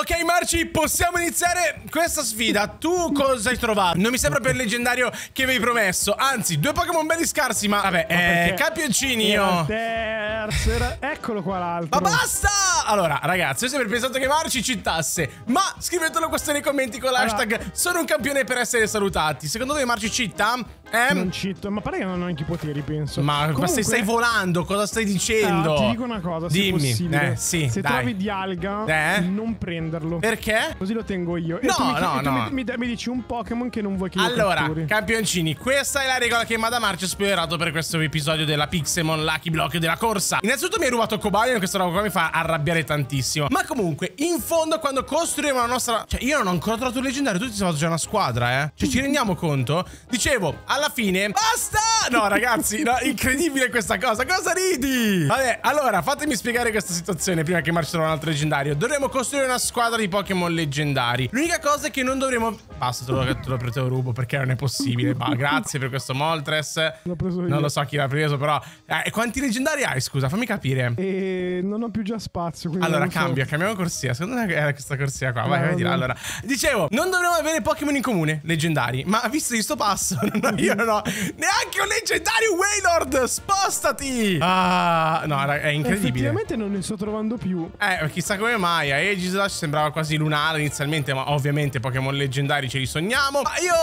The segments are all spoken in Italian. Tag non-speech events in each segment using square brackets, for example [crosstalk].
Ok Marci, possiamo iniziare questa sfida Tu cosa hai trovato? Non mi sembra per leggendario che mi hai promesso Anzi, due Pokémon belli scarsi Ma vabbè, ma eh, Capioncini io oh. terzo, era... Eccolo qua l'altro Ma basta! Allora, ragazzi, io ho sempre pensato che Marci cittasse Ma scrivetelo questo nei commenti con l'hashtag allora. Sono un campione per essere salutati Secondo voi Marci città? Eh? Non citto, ma pare che non ho anche i poteri, penso Ma, Comunque... ma se stai volando, cosa stai dicendo? Ah, ti dico una cosa, Dimmi. se Dimmi. Eh, sì, se dai. trovi alga, eh? non prendi prenderlo. Perché? Così lo tengo io. No, mi, no, no. Mi, mi, mi, dici un Pokémon che non vuoi che io Allora, catturi. campioncini, questa è la regola che Madamar ci ha spiegato per questo episodio della Pixemon Lucky Block della corsa. Innanzitutto mi hai rubato Cobalion, questa roba qua mi fa arrabbiare tantissimo. Ma comunque, in fondo, quando costruiamo la nostra... Cioè, io non ho ancora trovato il leggendario, tutti siamo già una squadra, eh. Cioè, ci rendiamo conto? Dicevo, alla fine... Basta! No, ragazzi, no, incredibile questa cosa. Cosa ridi? Vabbè, allora, fatemi spiegare questa situazione prima che marci un altro leggendario. Dovremmo costruire una squadra squadra di Pokémon leggendari. L'unica cosa è che non dovremo... Basta, te lo, te lo, te rubo perché non è possibile. Ma grazie per questo Moltres. Non lo so chi l'ha preso, però... Eh, quanti leggendari hai, scusa? Fammi capire. E non ho più già spazio. Allora, cambia, so. cambiamo corsia. Secondo me era questa corsia qua. Vai, vai, là. Allora, dicevo, non dovremmo avere Pokémon in comune, leggendari. Ma visto di sto passo, [laughs] non ho, io non ho neanche un leggendario Waylord. Spostati! Ah, no, è incredibile. Effettivamente non ne sto trovando più. Eh, chissà come mai. A Aegislash sembrava quasi lunare inizialmente, ma ovviamente Pokémon leggendari ce li sogniamo. Ma io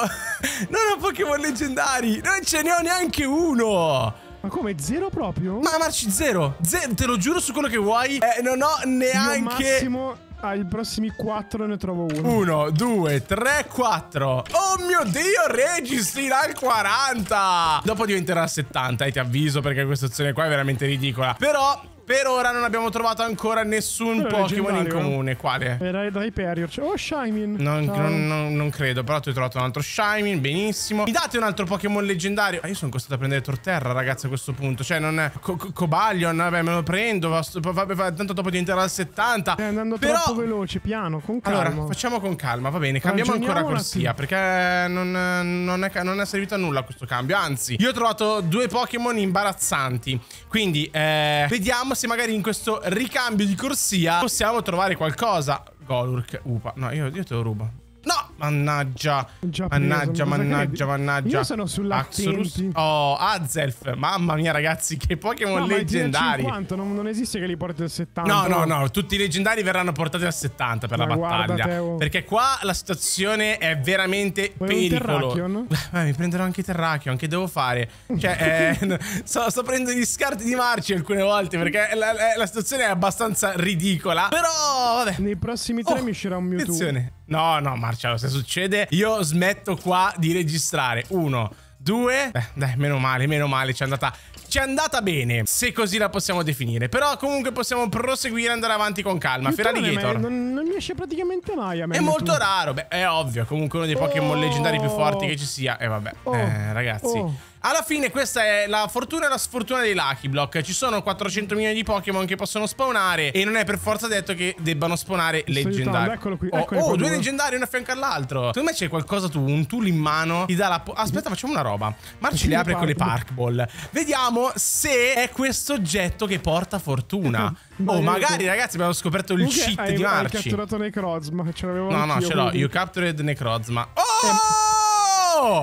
[laughs] non ho Pokémon leggendari, non ce ne ho neanche uno. Ma come? Zero proprio? Ma Marci, zero. zero. Te lo giuro su quello che vuoi. Eh, non ho neanche... Io massimo ai prossimi quattro ne trovo uno. Uno, due, tre, quattro. Oh mio Dio, Regis irà al 40. Dopo diventerà al 70, e eh, ti avviso, perché questa azione qua è veramente ridicola. Però per ora non abbiamo trovato ancora nessun eh, Pokémon in comune. Quale? Era da Hyperior. Cioè, oh, Shimin. Non, non, non, non, credo, però tu hai trovato un altro Shimin. Benissimo. Mi date un altro Pokémon leggendario? Ma ah, io sono costretto a prendere Torterra, ragazzi, a questo punto. Cioè, non è. Cobalion, vabbè, me lo prendo. tanto dopo diventerà al 70. Stai eh, andando però... troppo veloce, piano, con calma. Allora, facciamo con calma, va bene. Cambiamo ancora corsia, perché non, è, non è servito a nulla questo cambio. Anzi, io ho trovato due Pokémon imbarazzanti. Quindi, eh, vediamo Vediamo se magari in questo ricambio di corsia possiamo trovare qualcosa. Golurk, upa. No, io, io te lo rubo. Mannaggia, preso, mannaggia, mannaggia, mannaggia. Io sono sull'attenti. Oh, Azelf, mamma mia ragazzi, che Pokémon no, leggendari. 50, non, non, esiste che li porti al 70. No, no, no, tutti i leggendari verranno portati al 70 per ma la battaglia. Te, Perché qua la situazione è veramente pericolosa. [laughs] Eh, mi prenderò anche Terrakion, che devo fare? Cioè, eh, [laughs] sto, sto, prendendo gli scarti di marci alcune volte perché la, la, la situazione è abbastanza ridicola. Però, vabbè. Nei prossimi tre oh, mi uscirà un Mewtwo. Attenzione. No, no, Marcello, se succede io smetto qua di registrare. Uno, due... Beh, dai, meno male, meno male, ci è andata ci è andata bene, se così la possiamo definire. Però comunque possiamo proseguire e andare avanti con calma. Ferrari Gator. Non, non, mi esce praticamente mai a me. È molto tu. raro, beh, è ovvio. Comunque uno dei Pokémon oh. leggendari più forti che ci sia. E eh, vabbè, oh. eh, ragazzi. Oh. Alla fine questa è la fortuna e la sfortuna dei Lucky Block. Ci sono 400 milioni di Pokémon che possono spawnare e non è per forza detto che debbano spawnare leggendari. Eccolo qui. oh, oh due leggendari uno a fianco all'altro. Secondo me c'è qualcosa tu, un tool in mano, ti dà la... Aspetta, facciamo una roba. Marci le apre con le Park Ball. Vediamo se è questo oggetto che porta fortuna. Ecco, oh, magari ragazzi abbiamo scoperto il Comunque cheat hai, di Marci. Hai catturato Necrozma, ce l'avevo No, no, ce l'ho. You captured Necrozma. Oh!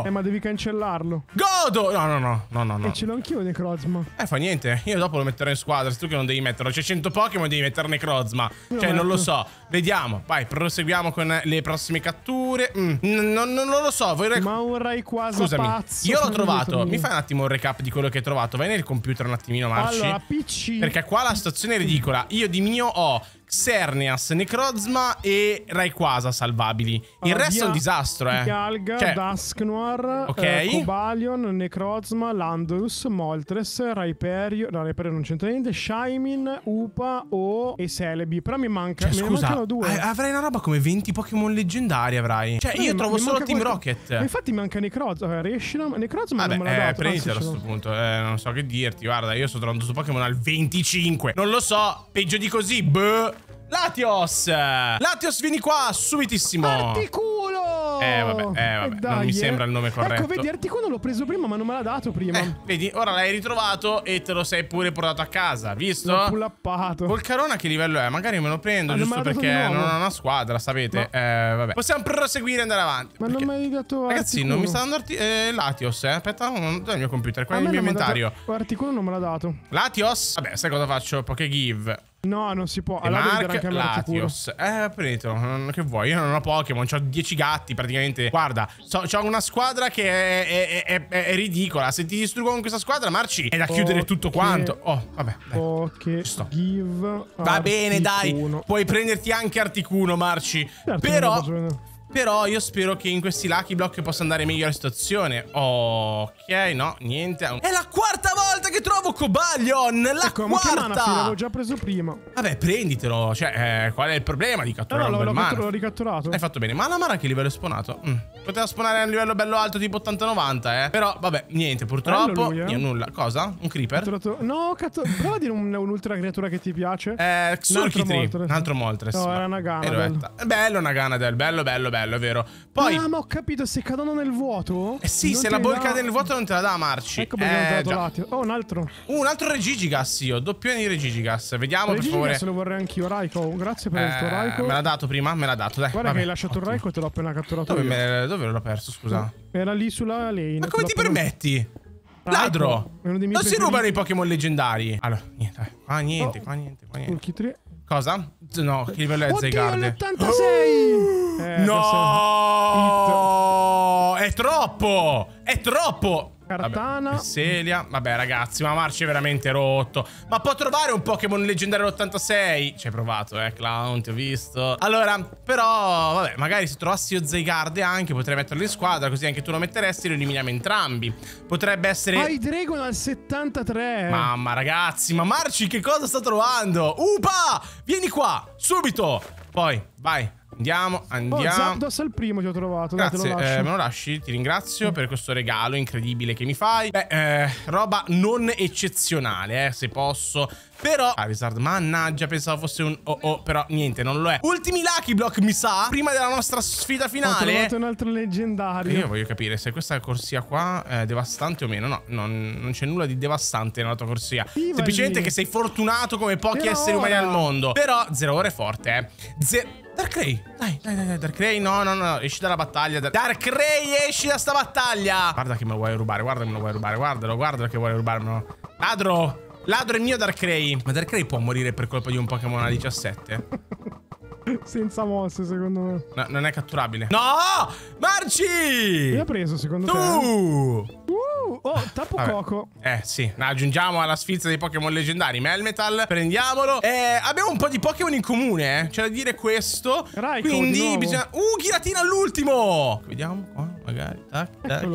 Eh, ma devi cancellarlo. Godo! No, no, no, no, no. E eh, ce l'ho anch'io Necrozma. Eh, fa niente. Io dopo lo metterò in squadra. Se tu che non devi metterlo. C'è 100 Pokémon, devi mettere Necrozma. No, cioè, non lo so. Vediamo. Vai, proseguiamo con le prossime catture. Mm, non, lo so. Ma un Rayquaza Scusami. Pazzo, io l'ho trovato. Mi fai un attimo un recap di quello che hai trovato. Vai nel computer un attimino, Marci. Allora, PC. Perché qua la situazione è ridicola. Io di mio ho Xerneas, Necrozma e Rayquaza salvabili. Il allora, ah, resto è un disastro, eh. Galga, cioè... Dusknoir, eh, okay. eh, Cobalion, Necrozma, Landorus, Moltres, Raiperio, no, Raiperio non c'entra niente, Shaimin, Upa, O e Celebi. Però mi, manca, cioè, scusa, mancano due. Avrai una roba come 20 Pokémon leggendari avrai. Cioè, no, io trovo solo Team qualche... Rocket. Ma infatti manca Necrozma, eh, Reshiram, Necrozma Vabbè, non me l'ha eh, dato. prenditelo a questo punto, eh, non so che dirti, guarda, io sto trovando su Pokémon al 25. Non lo so, peggio di così, beh. Latios! Latios, vieni qua, subitissimo! Articulo! Eh, vabbè, eh, vabbè. Dai, eh, non mi eh. sembra il nome ecco, corretto. Ecco, vedi, Articulo l'ho preso prima, ma non me l'ha dato prima. Eh, vedi, ora l'hai ritrovato e te lo sei pure portato a casa, visto? L'ho pullappato. Volcarona che livello è? Magari me lo prendo, ah, ma giusto perché non ho una squadra, sapete? Ma... Eh, vabbè. Possiamo proseguire e andare avanti. Ma perché... non mi hai dato Ragazzi, non mi sta dando arti... eh, Latios, eh. Aspetta, non do il mio computer, qua è il mio inventario. Dato... Articulo non me l'ha dato. Latios? Vabbè, sai cosa faccio? Poche give. No, non si può. Allora devi dare Latios. Eh, appunto, mm, che vuoi? Io non ho Pokémon, ho 10 gatti praticamente. Guarda, so, ho una squadra che è, è, è, è, ridicola. Se ti distruggo con questa squadra, Marci, è da chiudere okay. tutto quanto. Oh, vabbè. Poké, okay. Va bene, dai. Puoi prenderti anche Articuno, Marci. Certo, Però... Però io spero che in questi lucky block possa andare meglio la situazione. Ok, no, niente. È la quarta volta che trovo Cobalion, la ecco, quarta. Ma che mana, l'avevo già preso prima. Vabbè, prenditelo. Cioè, eh, qual è il problema di catturare no, no, un l'ho ricatturato. Hai fatto bene. ma la mana che livello è spawnato? Mm. Poteva spawnare a un livello bello alto tipo 80-90, eh. Però, vabbè, niente, purtroppo. Lui, eh? niente, nulla. Cosa? Un creeper? Catturato... No, cazzo. Prova a dire un'ultra un creatura che ti piace. Eh, Surkitri. Un altro Moltres. No, ma... era una gana. Bello. bello una Ganadel. Bello, bello, bello, è vero. Poi... Ah, ma ho capito, se cadono nel vuoto... Eh sì, se la bolca cade nel vuoto non te la dà, Marci. Ecco perché eh, non te l'ho eh, Oh, un altro. Uh, un altro Regigigas io, doppione di Regigigas. Vediamo Regigigas per favore. se lo vorrei anch'io, Raiko. Grazie per eh, il tuo eh, Raiko. Me l'ha dato prima, me l'ha dato, dai. Guarda vabbè, che hai lasciato ottimo. il Raiko e te l'ho appena catturato dove, me, dove l'ho perso, scusa? Era lì sulla lane. Ma come ti appena... permetti? Ladro! non preferiti. si rubano i Pokémon leggendari. Allora, niente, qua niente, oh. qua niente, qua niente. Cosa? No, che livello è Zygarde? 86! Oh. Eh, no! È troppo! È troppo! Cartana. Vabbè, Selia. Vabbè, ragazzi, ma Marci è veramente rotto. Ma può trovare un Pokémon leggendario all'86? Ci hai provato, eh, Clown, ti ho visto. Allora, però, vabbè, magari se trovassi io Zygarde anche, potrei metterlo in squadra, così anche tu lo metteresti e lo eliminiamo entrambi. Potrebbe essere... Dragon al 73. Mamma, ragazzi, ma Marci che cosa sta trovando? Upa! Vieni qua, subito! Poi, vai, Andiamo, andiamo. Oh, Zapdos è il primo che ho trovato. Grazie, Dai, lo eh, me lo lasci? Ti ringrazio per questo regalo incredibile che mi fai. Beh, eh, roba non eccezionale, eh, se posso. Però, Avisard, ah, mannaggia, pensavo fosse un oh oh, però niente, non lo è. Ultimi Lucky Block, mi sa, prima della nostra sfida finale. Ho trovato un altro leggendario. Io voglio capire se questa corsia qua eh, è devastante o meno. No, non, non c'è nulla di devastante nella tua corsia. Sì, Semplicemente che sei fortunato come pochi per esseri umani ora. al mondo. Però, zero ore è forte, eh. Zero... Dark Ray. Dai, dai, dai, Dark Ray. No, no, no. Esci dalla battaglia. Dark Ray, esci da sta battaglia. Guarda che me lo vuoi rubare. Guarda che me lo vuoi rubare. Guardalo, guardalo che vuoi rubarmelo. Ladro. Ladro è mio Dark Ray. Ma Dark Ray può morire per colpa di un Pokémon a 17? [laughs] Senza mosse, secondo me. No, non è catturabile. No! Marci! Mi ha preso, secondo tu! te? Tu! Uh! Oh, Tapu Vabbè. Coco. Eh, sì. Aggiungiamo alla sfilza dei Pokémon leggendari Melmetal. Prendiamolo. Eh, abbiamo un po' di Pokémon in comune, eh. C'è da dire questo. Raikou, Quindi bisogna... Uh, Ghiratina all'ultimo! Vediamo qua, magari. Tac, tac.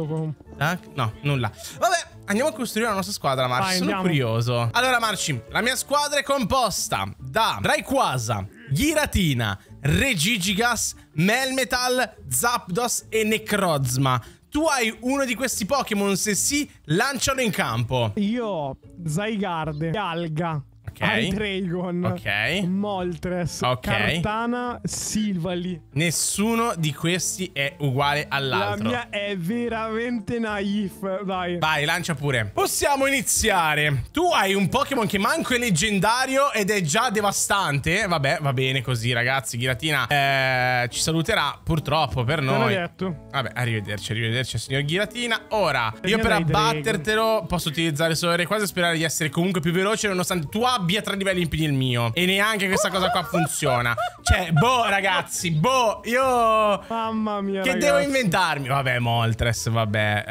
Tac. No, nulla. Vabbè. Andiamo a costruire la nostra squadra, Marci. Sono andiamo. curioso. Allora, Marci, la mia squadra è composta da Rayquaza, Giratina, Regigigas, Melmetal, Zapdos e Necrozma. Tu hai uno di questi Pokémon, se sì, lancialo in campo. Io, Zygarde, Alga, Ok. Dragon. Ok. Moltres. Ok. Cartana. Silvali. Nessuno di questi è uguale all'altro. La mia è veramente naif. Vai. Vai, lancia pure. Possiamo iniziare. Tu hai un Pokémon che manco è leggendario ed è già devastante. Vabbè, va bene così, ragazzi. Giratina eh, ci saluterà purtroppo per noi. Detto. Vabbè, arrivederci, arrivederci, signor Giratina. Ora, io per abbattertelo posso utilizzare solo le cose e sperare di essere comunque più veloce nonostante tu abbia abbia tre livelli in più del mio. E neanche questa cosa qua funziona. Cioè, boh, ragazzi, boh, io... Mamma mia, Che ragazzi. devo inventarmi? Vabbè, Moltres, vabbè.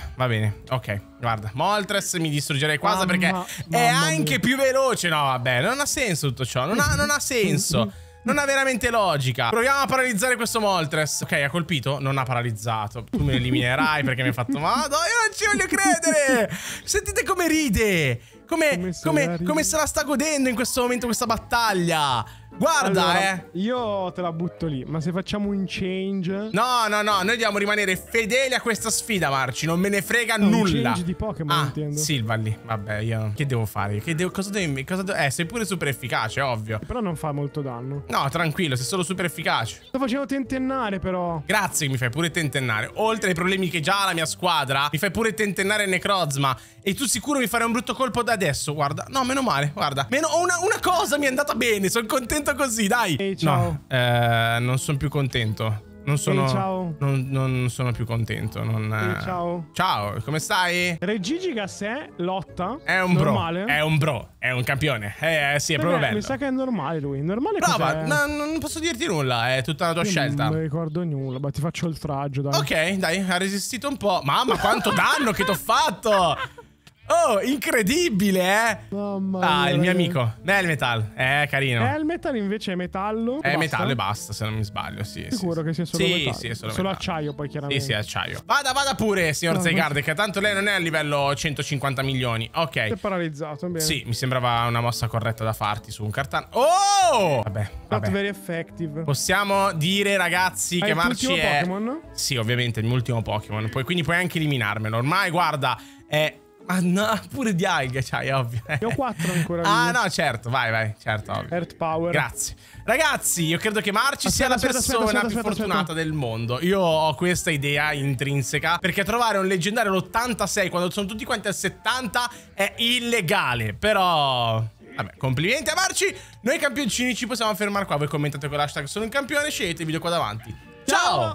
Eh, va bene, ok. Guarda, Moltres mi distruggerei quasi mamma, perché mamma è anche più veloce. No, vabbè, non ha senso tutto ciò. non ha, non ha senso. Non ha veramente logica. Proviamo a paralizzare questo Moltres. Ok, ha colpito? Non ha paralizzato. Tu me lo eliminerai perché mi hai fatto... Madonna, io non ci voglio credere! Sentite come ride! come, come, come se la sta godendo in questo momento questa battaglia? Guarda, allora, eh. Io te la butto lì, ma se facciamo un change. No, no, no, noi dobbiamo rimanere fedeli a questa sfida, Marci. Non me ne frega no, nulla. Un change di Pokémon, ah, intendo. Silvan lì. Vabbè, io. Che devo fare? Che devo... Cosa devo. Cosa devo... Eh, sei pure super efficace, ovvio. Però non fa molto danno. No, tranquillo, sei solo super efficace. Sto facendo tentennare, però. Grazie che mi fai pure tentennare. Oltre ai problemi che già ha la mia squadra, mi fai pure tentennare Necrozma. E tu sicuro mi farai un brutto colpo da adesso. Guarda. No, meno male, guarda. Meno... Una, una cosa mi è andata bene, sono contento contento così, dai. Ehi, ciao. No, eh, non sono più contento. Non sono, Ehi, ciao. Non, non sono più contento. Non, Ehi, eh. ciao. Ciao, come stai? Regigigas è lotta. È un normale. bro. È un bro. È un campione. Eh, eh sì, è Beh, proprio bello. Mi sa che è normale lui. Normale Prova, no, non posso dirti nulla. È tutta la tua Io scelta. Non mi ricordo nulla, ma ti faccio il traggio, dai. Ok, dai, ha resistito un po'. Mamma, quanto danno che ti ho fatto! [laughs] Oh, incredibile, eh? Mamma mia, ah, il mio amico. Metal. Eh, carino. Metal invece è metallo. È basta. metallo e basta, se non mi sbaglio. Sì, Sicuro sì, che sia solo sì, metallo. Sì, è solo, solo acciaio, poi chiaramente. Sì, sì, acciaio. Vada, vada pure, signor no, Zeigard, che tanto lei non è a livello 150 milioni. Ok. Si È paralizzato, bene. Sì, mi sembrava una mossa corretta da farti su un cartano. Oh! Vabbè. vabbè. very effective. Possiamo dire, ragazzi, Hai che Marci è... Pokémon? Sì, ovviamente, il mio ultimo Pokémon. quindi puoi anche eliminarmelo. Ormai, guarda, è Ah no, [laughs] pure di alghe c'hai, ovvio. Ne ho quattro ancora. Lì. Ah no, certo, vai, vai, certo, ovvio. Earth Power. Grazie. Ragazzi, io credo che Marci aspetta, sia la aspetta, persona aspetta, più fortunata del mondo. Io ho questa idea intrinseca, perché trovare un leggendario all'86 quando sono tutti quanti al 70 è illegale, però... Vabbè, complimenti a Marci. Noi campioncini ci possiamo fermare qua. Voi commentate con l'hashtag sono un campione, scegliete il video qua davanti. Ciao! Ciao!